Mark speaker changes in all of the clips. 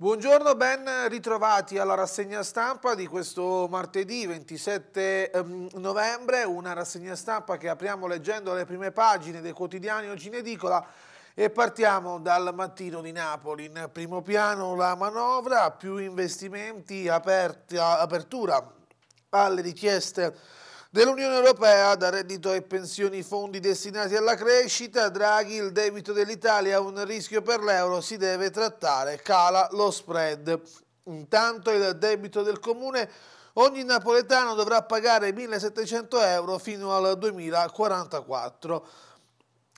Speaker 1: Buongiorno, ben ritrovati alla rassegna stampa di questo martedì 27 ehm, novembre, una rassegna stampa che apriamo leggendo le prime pagine dei quotidiani oggi in edicola e partiamo dal mattino di Napoli. In primo piano la manovra, più investimenti, aperta, apertura alle richieste dell'Unione Europea, da reddito e pensioni fondi destinati alla crescita, Draghi il debito dell'Italia è un rischio per l'euro, si deve trattare, cala lo spread. Intanto il debito del comune ogni napoletano dovrà pagare 1.700 euro fino al 2044.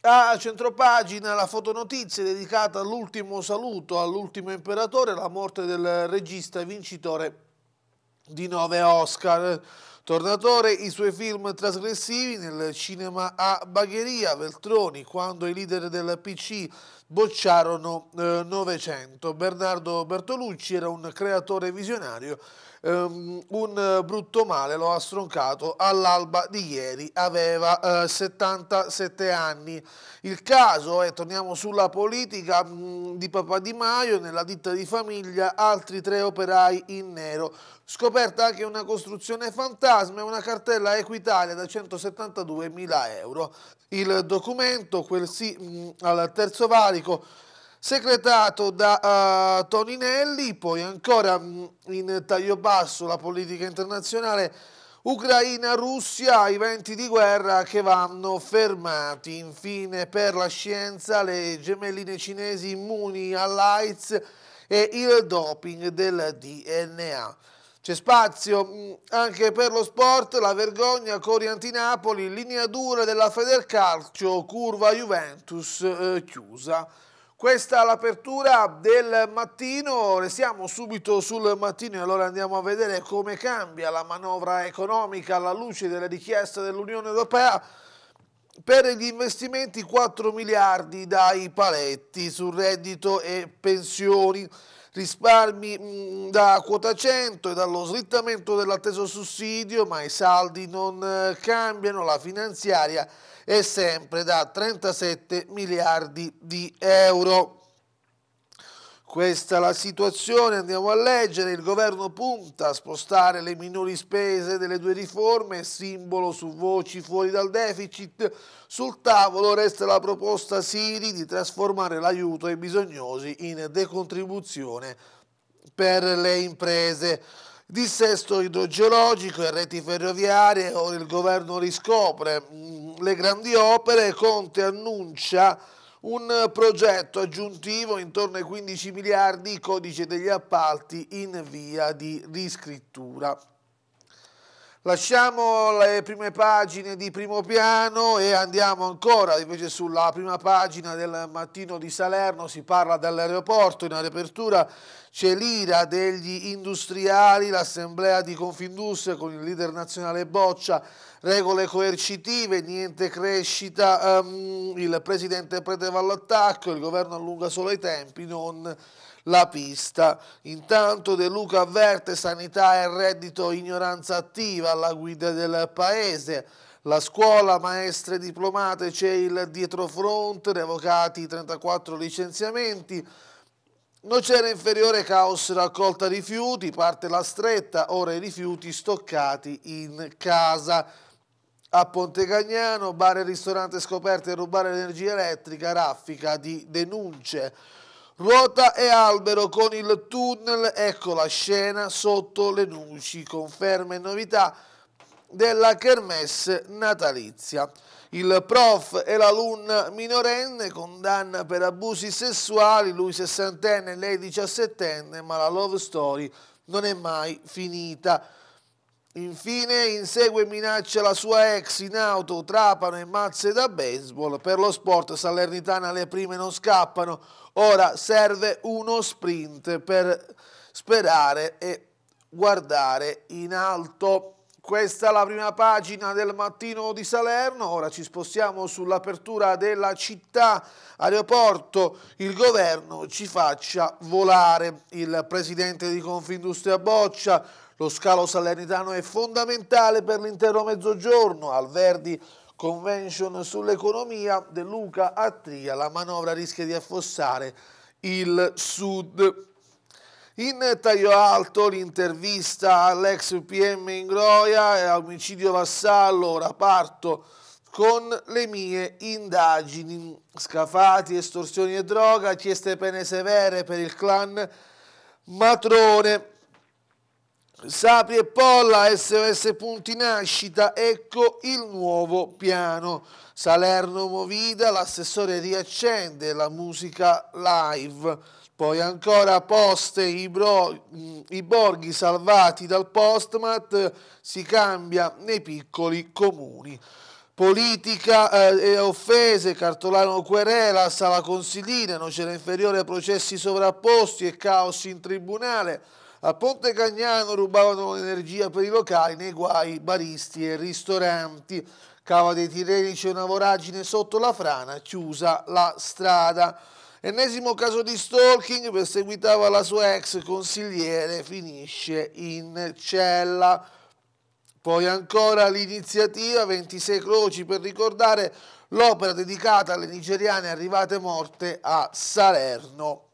Speaker 1: A centropagina la fotonotizia dedicata all'ultimo saluto, all'ultimo imperatore, la morte del regista vincitore di nove Oscar. Tornatore i suoi film trasgressivi nel cinema a Bagheria, Veltroni, quando i leader del PC bocciarono eh, 900. Bernardo Bertolucci era un creatore visionario, ehm, un brutto male lo ha stroncato all'alba di ieri, aveva eh, 77 anni. Il caso, eh, torniamo sulla politica mh, mm, di Papà Di Maio, nella ditta di famiglia altri tre operai in nero. Scoperta anche una costruzione fantasma e una cartella Equitalia da 172 mila euro. Il documento, quel sì, mh, mm, al terzo valico, carico secretato da uh, Toninelli, poi ancora mh, mm, in taglio basso la politica internazionale Ucraina-Russia, i venti di guerra che vanno fermati. Infine per la scienza le gemelline cinesi immuni all'AIDS e il doping del DNA. C'è spazio mm, anche per lo sport, la vergogna Coriantinapoli, linea dura della Federcalcio, curva Juventus eh, chiusa. Questa è l'apertura del mattino, restiamo subito sul mattino e allora andiamo a vedere come cambia la manovra economica alla luce delle richieste dell'Unione Europea per gli investimenti 4 miliardi dai paletti su reddito e pensioni risparmi mm, da quota 100 e dallo slittamento dell'atteso sussidio, ma i saldi non eh, cambiano, la finanziaria è sempre da 37 miliardi di euro. Questa è la situazione, andiamo a leggere, il governo punta a spostare le minori spese delle due riforme, simbolo su voci fuori dal deficit, sul tavolo resta la proposta Siri di trasformare l'aiuto ai bisognosi in decontribuzione per le imprese. Dissesto idrogeologico e reti ferroviarie, ora il governo riscopre mm, le grandi opere, Conte annuncia un progetto aggiuntivo intorno ai 15 miliardi, codice degli appalti in via di riscrittura. Lasciamo le prime pagine di primo piano e andiamo ancora invece sulla prima pagina del mattino di Salerno, si parla dell'aeroporto, in apertura c'è l'ira degli industriali, l'assemblea di Confindustria con il leader nazionale Boccia, regole coercitive, niente crescita, um, il presidente Prete va all'attacco, il governo allunga solo i tempi, non la pista. Intanto De Luca avverte sanità e reddito ignoranza attiva alla guida del paese. La scuola, maestre diplomate, c'è il dietrofront, revocati 34 licenziamenti. Nocera inferiore, caos, raccolta rifiuti, parte la stretta, ora i rifiuti stoccati in casa. A Ponte Cagnano, bar e ristorante scoperti e rubare l'energia elettrica, raffica di denunce. Ruota e albero con il tunnel, ecco la scena sotto le nuci, conferme e novità della kermesse natalizia. Il prof e l'alunna minorenne condanna per abusi sessuali, lui sessantenne, lei diciassettenne, ma la love story non è mai finita. Infine insegue e minaccia la sua ex in auto, trapano e mazze da baseball. Per lo sport Salernitana le prime non scappano, ora serve uno sprint per sperare e guardare in alto. Questa è la prima pagina del mattino di Salerno, ora ci spostiamo sull'apertura della città, aeroporto, il governo ci faccia volare, il presidente di Confindustria Boccia lo scalo salernitano è fondamentale per l'intero mezzogiorno. Al Verdi Convention sull'economia De Luca a Tria la manovra rischia di affossare il Sud. In taglio alto l'intervista all'ex PM Ingroia e omicidio vassallo, ora parto con le mie indagini. Scafati, estorsioni e droga, chieste pene severe per il clan Matrone. Sapri e Polla, SOS Punti Nascita, ecco il nuovo piano. Salerno Movida, l'assessore riaccende la musica live. Poi ancora Poste, i, bro, mm, i borghi salvati dal Postmat, si cambia nei piccoli comuni politica eh, e offese, Cartolano querela, sala consilina, c'era inferiore, processi sovrapposti e caos in tribunale. A Ponte Cagnano rubavano l'energia per i locali, nei guai baristi e ristoranti. Cava dei Tireni c'è una voragine sotto la frana, chiusa la strada. Ennesimo caso di stalking, perseguitava la sua ex consigliere, finisce in cella. Poi ancora l'iniziativa 26 Croci per ricordare l'opera dedicata alle nigeriane arrivate morte a Salerno.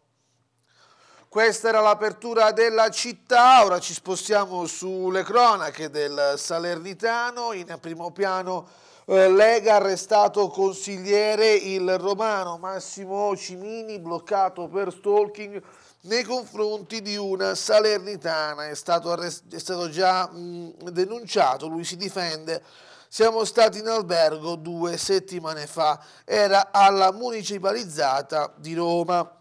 Speaker 1: Questa era l'apertura della città, ora ci spostiamo sulle cronache del Salernitano, in primo piano eh, Lega arrestato consigliere il romano Massimo Cimini bloccato per stalking nei confronti di una salernitana, è stato, è stato già mh, mm, denunciato, lui si difende siamo stati in albergo due settimane fa, era alla municipalizzata di Roma.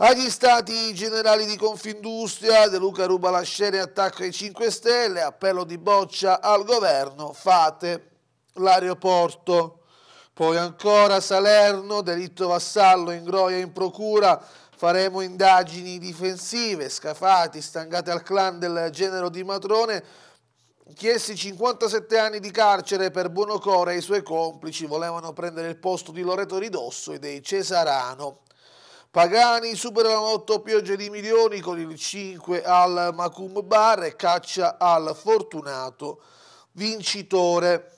Speaker 1: Agli stati generali di Confindustria, De Luca ruba la scena e attacca i 5 Stelle, appello di boccia al governo, fate l'aeroporto. Poi ancora Salerno, delitto vassallo, ingroia in procura, faremo indagini difensive, scafati, stangate al clan del genero di Matrone, chiesti 57 anni di carcere per Buonocore e i suoi complici volevano prendere il posto di Loreto Ridosso e dei Cesarano. Pagani supera la lotto piogge di milioni con il 5 al Macum Bar e caccia al fortunato vincitore.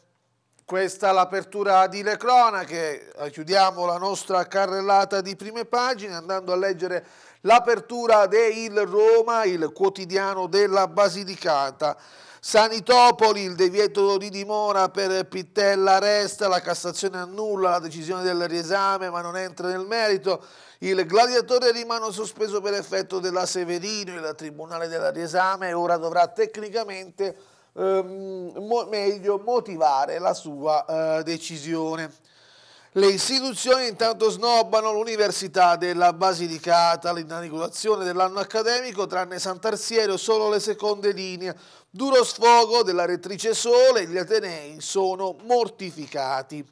Speaker 1: Questa è l'apertura di Le Cronache, chiudiamo la nostra carrellata di prime pagine andando a leggere l'apertura de Il Roma, il quotidiano della Basilicata. Sanitopoli, il divieto di dimora per Pittella resta, la Cassazione annulla la decisione del riesame ma non entra nel merito. Il gladiatore rimane sospeso per effetto della Severino, il Tribunale della Riesame ora dovrà tecnicamente ehm, mo meglio motivare la sua eh, decisione. Le istituzioni intanto snobbano l'Università della Basilicata, l'inaugurazione dell'anno accademico, tranne Sant'Arsiero solo le seconde linee. Duro sfogo della rettrice Sole, gli Atenei sono mortificati.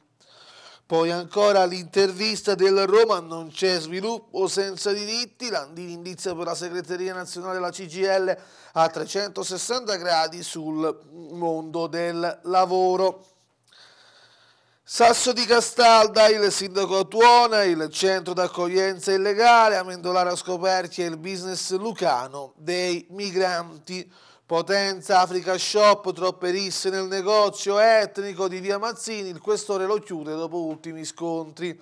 Speaker 1: Poi ancora l'intervista del Roma non c'è sviluppo senza diritti, Landini indizia per la segreteria nazionale della CGL a 360 gradi sul mondo del lavoro. Sasso di Castalda, il sindaco a Tuona, il centro d'accoglienza illegale, a Mendolaro Scoperti e il business lucano dei migranti. Potenza Africa Shop, troppe risse nel negozio etnico di via Mazzini, il questore lo chiude dopo ultimi scontri.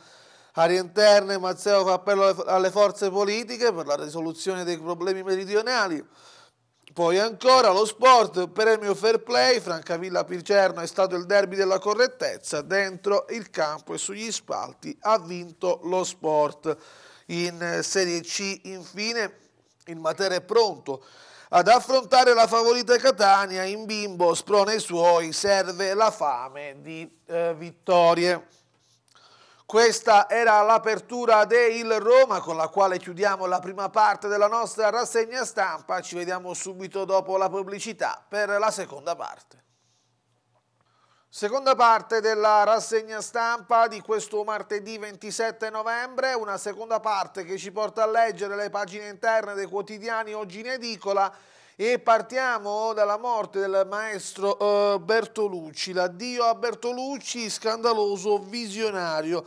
Speaker 1: Aria interne, Mazzeo fa appello alle forze politiche per la risoluzione dei problemi meridionali. Poi ancora lo sport, premio fair play, Francavilla Picerno è stato il derby della correttezza, dentro il campo e sugli spalti ha vinto lo sport. In Serie C infine il Matera è pronto, ad affrontare la favorita Catania in bimbo sprone i suoi, serve la fame di eh, vittorie. Questa era l'apertura del Roma con la quale chiudiamo la prima parte della nostra rassegna stampa. Ci vediamo subito dopo la pubblicità per la seconda parte. Seconda parte della rassegna stampa di questo martedì 27 novembre, una seconda parte che ci porta a leggere le pagine interne dei quotidiani oggi in edicola e partiamo dalla morte del maestro eh, Bertolucci, l'addio a Bertolucci, scandaloso visionario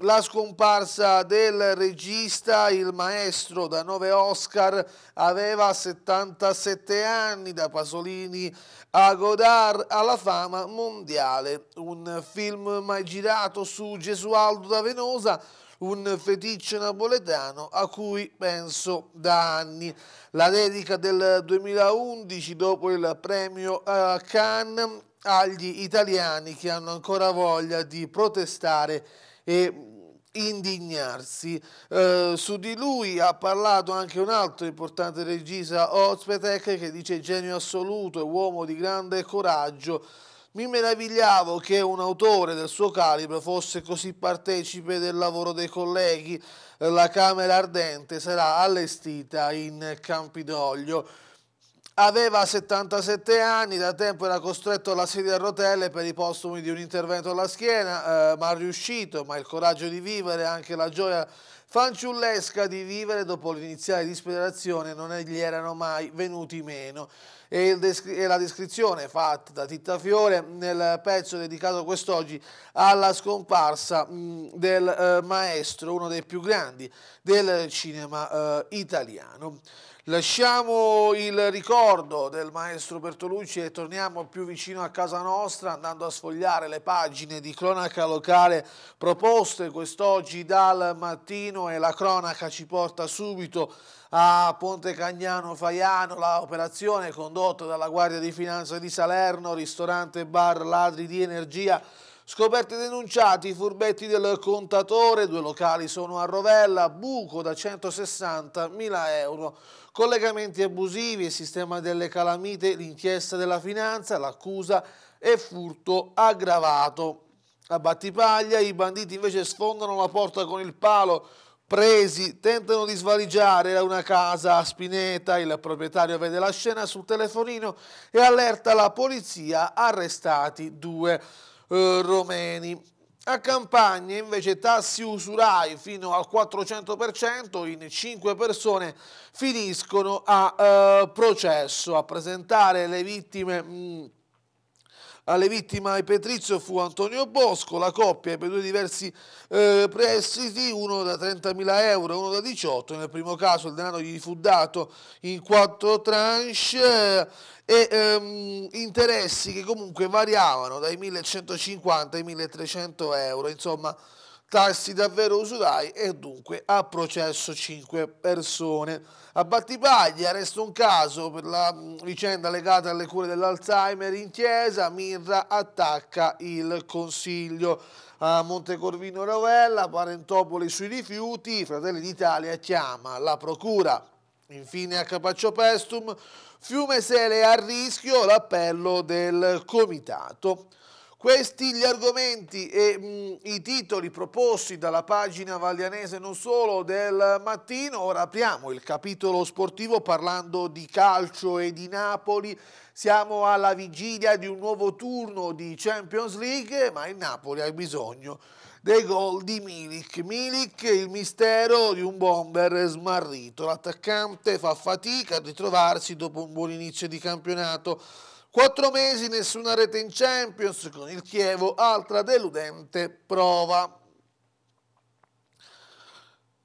Speaker 1: la scomparsa del regista, il maestro da nove Oscar, aveva 77 anni, da Pasolini a Godard alla fama mondiale. Un film mai girato su Gesualdo da Venosa, un feticcio napoletano a cui penso da anni. La dedica del 2011 dopo il premio uh, Cannes agli italiani che hanno ancora voglia di protestare e indignarsi. Eh, su di lui ha parlato anche un altro importante regista, Ozpetek, che dice genio assoluto e uomo di grande coraggio. Mi meravigliavo che un autore del suo calibro fosse così partecipe del lavoro dei colleghi. La Camera Ardente sarà allestita in Campidoglio. Aveva 77 anni, da tempo era costretto alla sedia a rotelle per i postumi di un intervento alla schiena, eh, ma riuscito, ma il coraggio di vivere, anche la gioia fanciullesca di vivere dopo l'iniziale disperazione non gli erano mai venuti meno e, e la descrizione fatta da Titta Fiore nel pezzo dedicato quest'oggi alla scomparsa mh, del eh, maestro, uno dei più grandi del cinema eh, italiano. Lasciamo il ricordo del maestro Bertolucci e torniamo più vicino a casa nostra andando a sfogliare le pagine di cronaca locale proposte quest'oggi dal mattino e la cronaca ci porta subito a Ponte Cagnano Faiano l'operazione condotta dalla Guardia di Finanza di Salerno, ristorante bar ladri di energia Scoperti denunciati i furbetti del contatore, due locali sono a Rovella, buco da 160.000 euro, collegamenti abusivi, il sistema delle calamite, l'inchiesta della finanza, l'accusa e furto aggravato. A Battipaglia i banditi invece sfondano la porta con il palo, presi tentano di svaligiare una casa a Spineta, il proprietario vede la scena sul telefonino e allerta la polizia, arrestati due eh, romeni. A Campagna invece tassi usurai fino al 400% in 5 persone finiscono a eh, processo. A presentare le vittime... Mh, mm, alle vittime ai Petrizio fu Antonio Bosco, la coppia ebbe due diversi eh, prestiti, uno da 30.000 euro e uno da 18. Nel primo caso il denaro gli fu dato in quattro tranche eh, e ehm, interessi che comunque variavano dai 1.150 ai 1.300 euro. Insomma, tassi davvero usurai e dunque ha processo 5 persone. A Battipaglia resta un caso per la mm, vicenda legata alle cure dell'Alzheimer in chiesa, Mirra attacca il Consiglio. A Montecorvino Rovella, Parentopoli sui rifiuti, Fratelli d'Italia chiama la Procura. Infine a Capaccio Pestum, Fiumesele a rischio l'appello del Comitato. Questi gli argomenti e mh, mm, i titoli proposti dalla pagina vallianese non solo del mattino. Ora apriamo il capitolo sportivo parlando di calcio e di Napoli. Siamo alla vigilia di un nuovo turno di Champions League, ma il Napoli ha bisogno dei gol di Milik. Milik, il mistero di un bomber smarrito. L'attaccante fa fatica a ritrovarsi dopo un buon inizio di campionato Quattro mesi nessuna rete in Champions con il Chievo, altra deludente prova.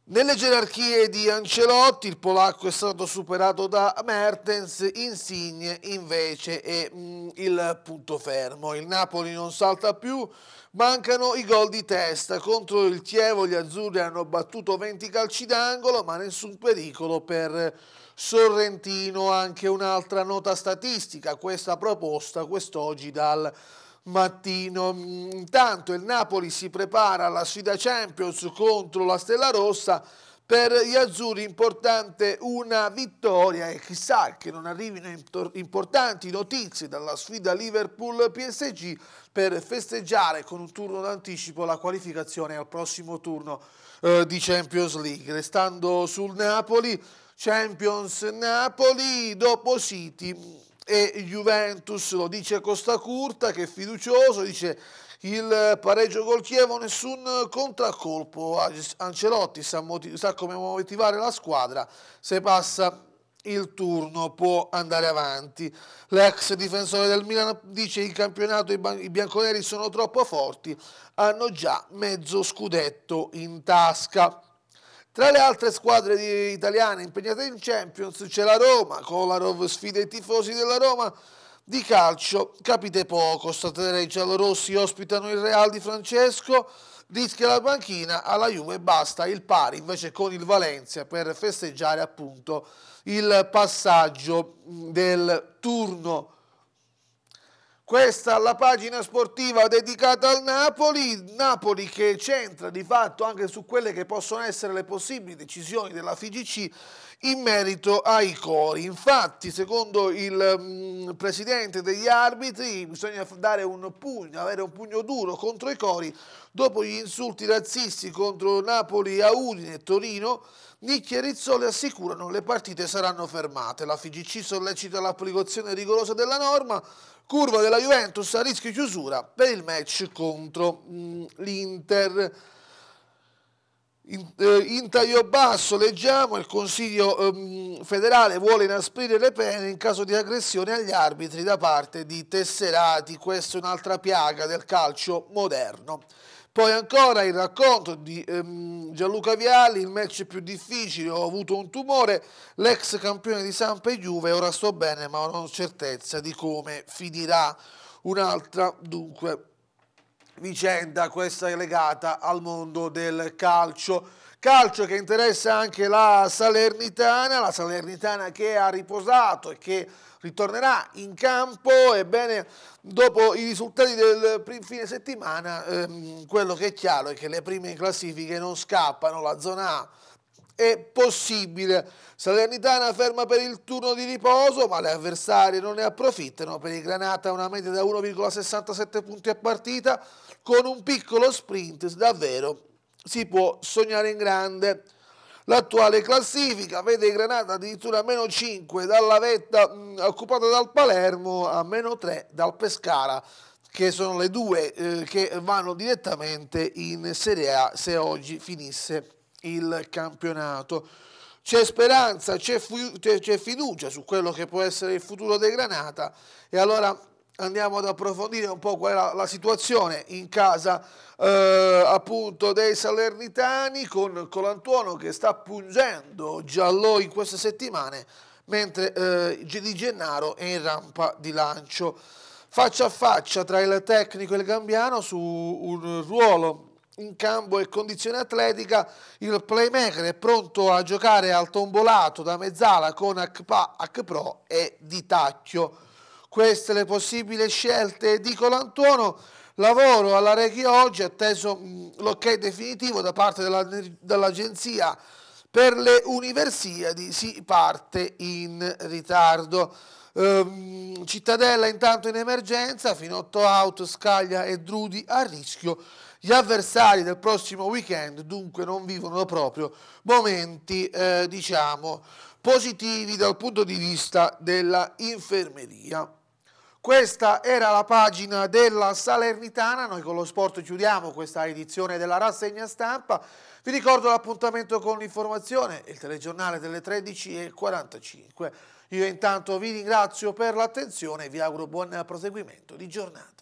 Speaker 1: Nelle gerarchie di Ancelotti il polacco è stato superato da Mertens, Insigne invece è mm, il punto fermo. Il Napoli non salta più, mancano i gol di testa. Contro il Chievo gli azzurri hanno battuto 20 calci d'angolo ma nessun pericolo per Sorrentino anche un'altra nota statistica, questa proposta quest'oggi dal mattino. Intanto il Napoli si prepara alla sfida Champions contro la Stella Rossa, per gli azzurri importante una vittoria e chissà che non arrivino importanti notizie dalla sfida Liverpool-PSG per festeggiare con un turno d'anticipo la qualificazione al prossimo turno eh, di Champions League. Restando sul Napoli, Champions Napoli dopo City e Juventus, lo dice Costa Curta che è fiducioso, dice il pareggio col Chievo, nessun contraccolpo, Ancelotti sa, sa come motivare la squadra, se passa il turno può andare avanti. L'ex difensore del Milano dice il campionato i bianconeri sono troppo forti, hanno già mezzo scudetto in tasca. Tra le altre squadre italiane impegnate in Champions c'è la Roma, con Kolarov sfida i tifosi della Roma di calcio, capite poco, Statere e Giallorossi ospitano il Real di Francesco, rischia la banchina, alla Juve basta il pari invece con il Valencia per festeggiare appunto il passaggio del turno questa è la pagina sportiva dedicata al Napoli, Napoli che centra di fatto anche su quelle che possono essere le possibili decisioni della FIGC in merito ai cori. Infatti, secondo il mm, presidente degli arbitri, bisogna dare un pugno, avere un pugno duro contro i cori dopo gli insulti razzisti contro Napoli, Audine e Torino Nicchi e Rizzoli assicurano le partite saranno fermate. La FIGC sollecita l'applicazione rigorosa della norma. Curva della Juventus a rischio chiusura per il match contro mm, l'Inter. In, eh, in, taglio basso leggiamo il Consiglio ehm, federale vuole inasprire le pene in caso di aggressione agli arbitri da parte di tesserati, questa è un'altra piaga del calcio moderno. Poi ancora il racconto di ehm, Gianluca Viali, il match più difficile, ho avuto un tumore, l'ex campione di Sampa e Juve, ora sto bene ma non ho certezza di come finirà un'altra, dunque vicenda questa è legata al mondo del calcio. Calcio che interessa anche la Salernitana, la Salernitana che ha riposato e che ritornerà in campo, ebbene dopo i risultati del fine settimana ehm, quello che è chiaro è che le prime classifiche non scappano, la zona A è possibile. Salernitana ferma per il turno di riposo, ma le avversarie non ne approfittano. Per il Granata una media da 1,67 punti a partita, con un piccolo sprint davvero si può sognare in grande. L'attuale classifica vede Granata addirittura a meno 5 dalla vetta mh, mm, occupata dal Palermo a meno 3 dal Pescara che sono le due eh, che vanno direttamente in Serie A se oggi finisse il campionato. C'è speranza, c'è, c'è fiducia su quello che può essere il futuro dei Granata e allora andiamo ad approfondire un po' qual è la, la situazione in casa eh, appunto dei Salernitani con Colantuono che sta pungendo giallo in queste settimane mentre eh, Di Gennaro è in rampa di lancio faccia a faccia tra il tecnico e il gambiano su un ruolo in campo e condizione atletica, il playmaker è pronto a giocare al tombolato da mezzala con Akpa, Akpro e Di Tacchio. Queste le possibili scelte di Colantuono. Lavoro alla Rechi oggi, atteso mm, l'ok definitivo da parte dell'agenzia per le universiadi, si parte in ritardo. Ehm, Cittadella intanto in emergenza, Finotto out, Scaglia e Drudi a rischio gli avversari del prossimo weekend dunque non vivono proprio momenti, eh, diciamo, positivi dal punto di vista della infermeria. Questa era la pagina della Salernitana, noi con lo sport chiudiamo questa edizione della rassegna stampa. Vi ricordo l'appuntamento con l'informazione, il telegiornale delle 13.45. Io intanto vi ringrazio per l'attenzione e vi auguro buon proseguimento di giornata.